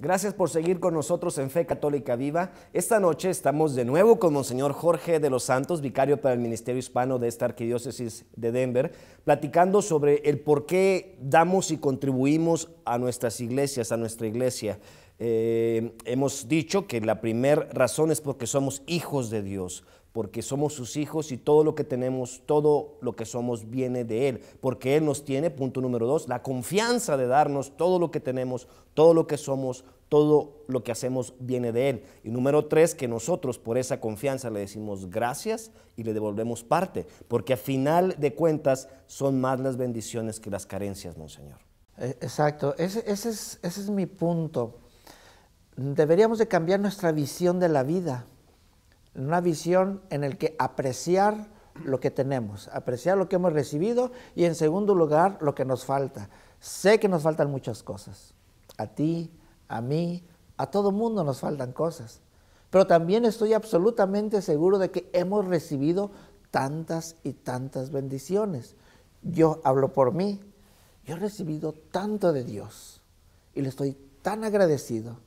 Gracias por seguir con nosotros en Fe Católica Viva. Esta noche estamos de nuevo con Monseñor Jorge de los Santos, vicario para el Ministerio Hispano de esta Arquidiócesis de Denver, platicando sobre el por qué damos y contribuimos a nuestras iglesias, a nuestra iglesia. Eh, hemos dicho que la primera razón es porque somos hijos de Dios, porque somos sus hijos y todo lo que tenemos, todo lo que somos viene de Él, porque Él nos tiene, punto número dos, la confianza de darnos todo lo que tenemos, todo lo que somos, todo lo que hacemos viene de Él. Y número tres, que nosotros por esa confianza le decimos gracias y le devolvemos parte, porque a final de cuentas son más las bendiciones que las carencias, Monseñor. E, exacto, ese, es, es mi punto. Deberíamos de cambiar nuestra visión de la vida una visión en el que apreciar lo que tenemos, apreciar lo que hemos recibido y en segundo lugar lo que nos falta. Sé que nos faltan muchas cosas, a ti, a mí, a todo mundo nos faltan cosas, pero también estoy absolutamente seguro de que hemos recibido tantas y tantas bendiciones. Yo hablo por mí, yo he recibido tanto de Dios y le estoy tan agradecido.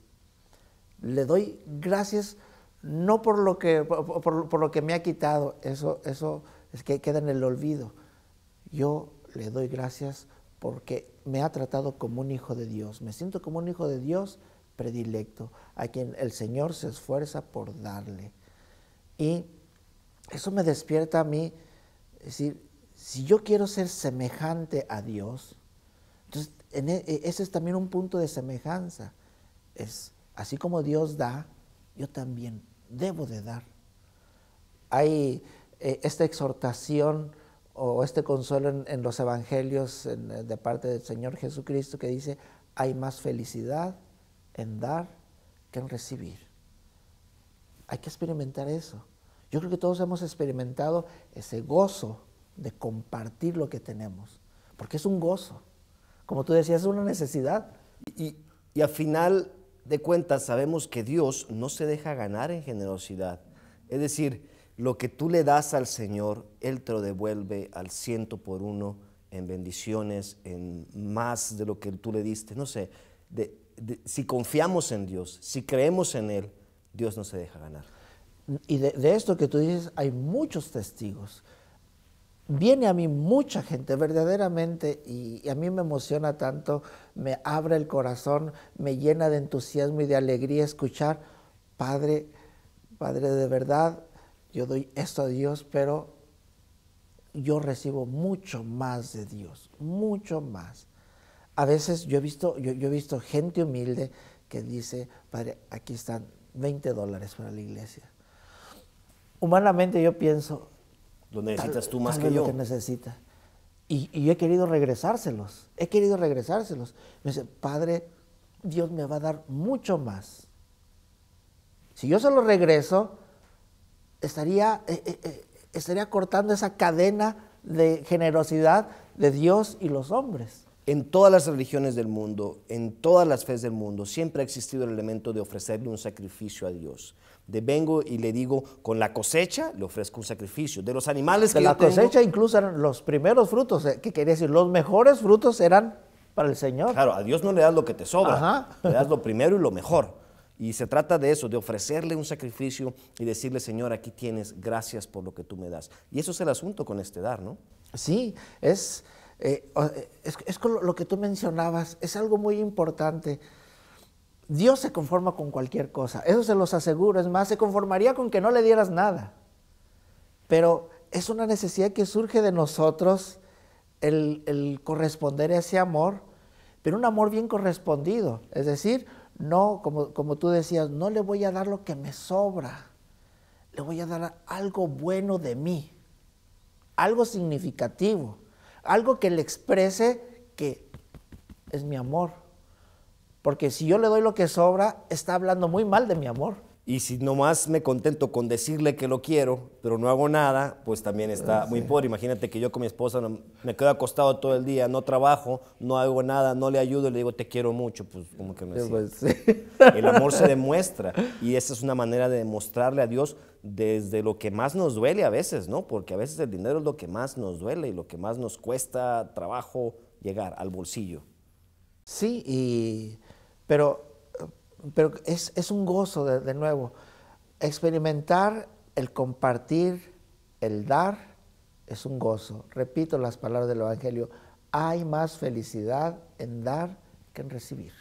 Le doy gracias no por lo que, por, lo que me ha quitado, eso, eso es que queda en el olvido. Yo le doy gracias porque me ha tratado como un hijo de Dios. Me siento como un hijo de Dios predilecto, a quien el Señor se esfuerza por darle. Y eso me despierta a mí, es decir, si yo quiero ser semejante a Dios, entonces e, e, ese es también un punto de semejanza. Es así como Dios da, yo también debo de dar. Hay eh, esta exhortación o este consuelo en, los evangelios eh, de parte del Señor Jesucristo que dice, hay más felicidad en dar que en recibir. Hay que experimentar eso. Yo creo que todos hemos experimentado ese gozo de compartir lo que tenemos, porque es un gozo. Como tú decías, es una necesidad. Y, y al final de cuentas sabemos que Dios no se deja ganar en generosidad. Es decir, lo que tú le das al Señor, Él te lo devuelve al ciento por uno en bendiciones, en más de lo que tú le diste. No sé, si confiamos en Dios, si creemos en Él, Dios no se deja ganar. Y de esto que tú dices, hay muchos testigos viene a mí mucha gente verdaderamente y, a mí me emociona tanto, me abre el corazón, me llena de entusiasmo y de alegría escuchar, Padre, Padre de verdad, yo doy esto a Dios, pero yo recibo mucho más de Dios, mucho más. A veces yo he visto, yo, yo he visto gente humilde que dice, Padre, aquí están 20 dólares para la iglesia. Humanamente yo pienso, lo necesitas tú más que yo. Lo que necesita. Y, yo he querido regresárselos. He querido regresárselos. Me dice, Padre, Dios me va a dar mucho más. Si yo se lo regreso, estaría, eh, eh, eh, estaría cortando esa cadena de generosidad de Dios y los hombres. En todas las religiones del mundo, en todas las fes del mundo, siempre ha existido el elemento de ofrecerle un sacrificio a Dios. De vengo y le digo, con la cosecha le ofrezco un sacrificio. De los animales de la cosecha incluso eran los primeros frutos, eh, ¿Qué quería decir, los mejores frutos eran para el Señor. Claro, a Dios no le das lo que te sobra, le das lo primero y lo mejor. Y se trata de eso, de ofrecerle un sacrificio y decirle, Señor, aquí tienes, gracias por lo que tú me das. Y eso es el asunto con este dar, ¿no? Sí, es eh, eh, es, lo que tú mencionabas, es algo muy importante. Dios se conforma con cualquier cosa, eso se los aseguro, es más, se conformaría con que no le dieras nada. Pero es una necesidad que surge de nosotros el, corresponder a ese amor, pero un amor bien correspondido. Es decir, no, como tú decías, no le voy a dar lo que me sobra, le voy a dar algo bueno de mí, algo significativo algo que le exprese que es mi amor. Porque si yo le doy lo que sobra, está hablando muy mal de mi amor. Y si nomás me contento con decirle que lo quiero, pero no hago nada, pues también pues está muy pobre. Imagínate que yo con mi esposa me quedo acostado todo el día, no trabajo, no hago nada, no le ayudo y le digo te quiero mucho, pues como que me pues, El amor se demuestra y esa es una manera de demostrarle a Dios desde lo que más nos duele a veces, ¿no? Porque a veces el dinero es lo que más nos duele y lo que más nos cuesta trabajo llegar al bolsillo. Sí, y pero pero es, un gozo de, de, nuevo, experimentar el compartir, el dar, es un gozo. Repito las palabras del Evangelio, hay más felicidad en dar que en recibir.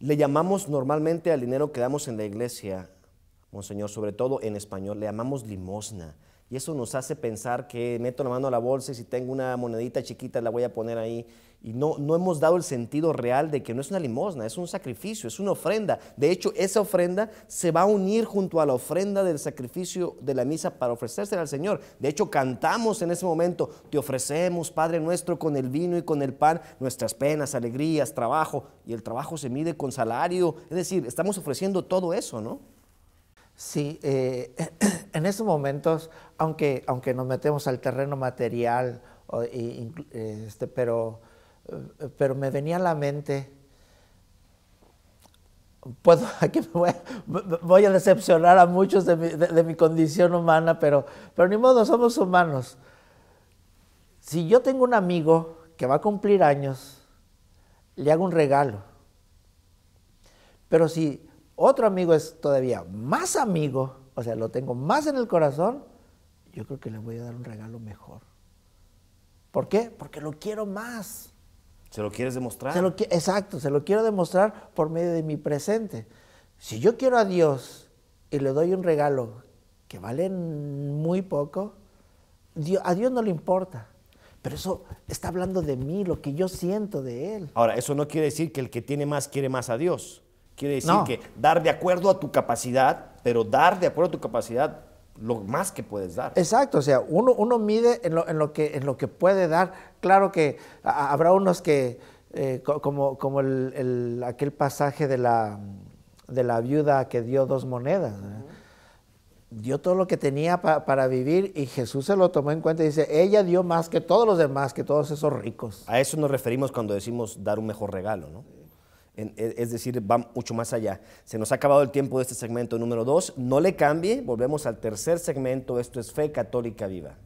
Le llamamos normalmente al dinero que damos en la iglesia, Monseñor, sobre todo en español, le llamamos limosna. Y eso nos hace pensar que meto la mano a la bolsa y si tengo una monedita chiquita la voy a poner ahí. Y no, no hemos dado el sentido real de que no es una limosna, es un sacrificio, es una ofrenda. De hecho, esa ofrenda se va a unir junto a la ofrenda del sacrificio de la misa para ofrecérsela al Señor. De hecho, cantamos en ese momento, te ofrecemos, Padre nuestro, con el vino y con el pan, nuestras penas, alegrías, trabajo. Y el trabajo se mide con salario. Es decir, estamos ofreciendo todo eso, ¿no? Sí, eh, en esos momentos, aunque, aunque nos metemos al terreno material, este, pero, eh, pero me venía a la mente, puedo, voy, a, decepcionar a muchos de mi, de mi, condición humana, pero, pero ni modo, somos humanos. Si yo tengo un amigo que va a cumplir años, le hago un regalo. Pero si otro amigo es todavía más amigo, o sea, lo tengo más en el corazón, yo creo que le voy a dar un regalo mejor. ¿Por qué? Porque lo quiero más. ¿Se lo quieres demostrar? exacto, se lo quiero demostrar por medio de mi presente. Si yo quiero a Dios y le doy un regalo que vale muy poco, a Dios no le importa. Pero eso está hablando de mí, lo que yo siento de Él. Ahora, eso no quiere decir que el que tiene más quiere más a Dios. Quiere decir que dar de acuerdo a tu capacidad, pero dar de acuerdo a tu capacidad lo más que puedes dar. Exacto, o sea, uno, uno mide en lo, que, en lo que puede dar. Claro que habrá unos que, eh, como, como aquel pasaje de la, de la viuda que dio dos monedas, ¿eh? dio todo lo que tenía para vivir y Jesús se lo tomó en cuenta y dice, ella dio más que todos los demás, que todos esos ricos. A eso nos referimos cuando decimos dar un mejor regalo, ¿no? E, es decir, va mucho más allá. Se nos ha acabado el tiempo de este segmento número dos. No le cambie, volvemos al tercer segmento. Esto es Fe Católica Viva.